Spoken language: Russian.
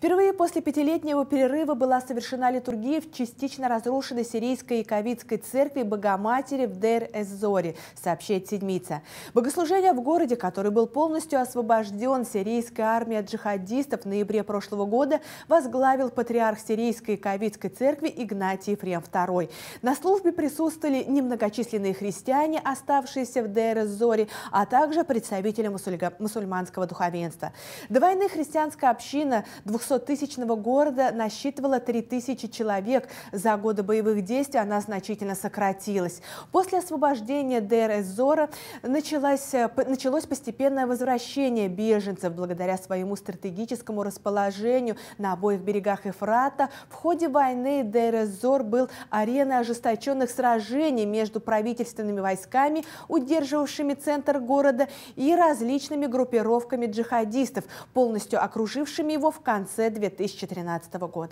Впервые после пятилетнего перерыва была совершена литургия в частично разрушенной сирийской и иковитской церкви Богоматери в Дер-эс-Зори, сообщает Седмица. Богослужение в городе, который был полностью освобожден сирийской армией от джихадистов в ноябре прошлого года, возглавил патриарх сирийской и иковитской церкви Игнатий Ефрем II. На службе присутствовали немногочисленные христиане, оставшиеся в Дер-эс-Зори, а также представители мусульманского духовенства. До христианская община 200 200-тысячного города насчитывала 3000 человек. За годы боевых действий она значительно сократилась. После освобождения Дер-Эзора началось, э, началось постепенное возвращение беженцев благодаря своему стратегическому расположению на обоих берегах Эфрата. В ходе войны Дер-Эзор был ареной ожесточенных сражений между правительственными войсками, удерживавшими центр города, и различными группировками джихадистов, полностью окружившими его в конце конце 2013 года.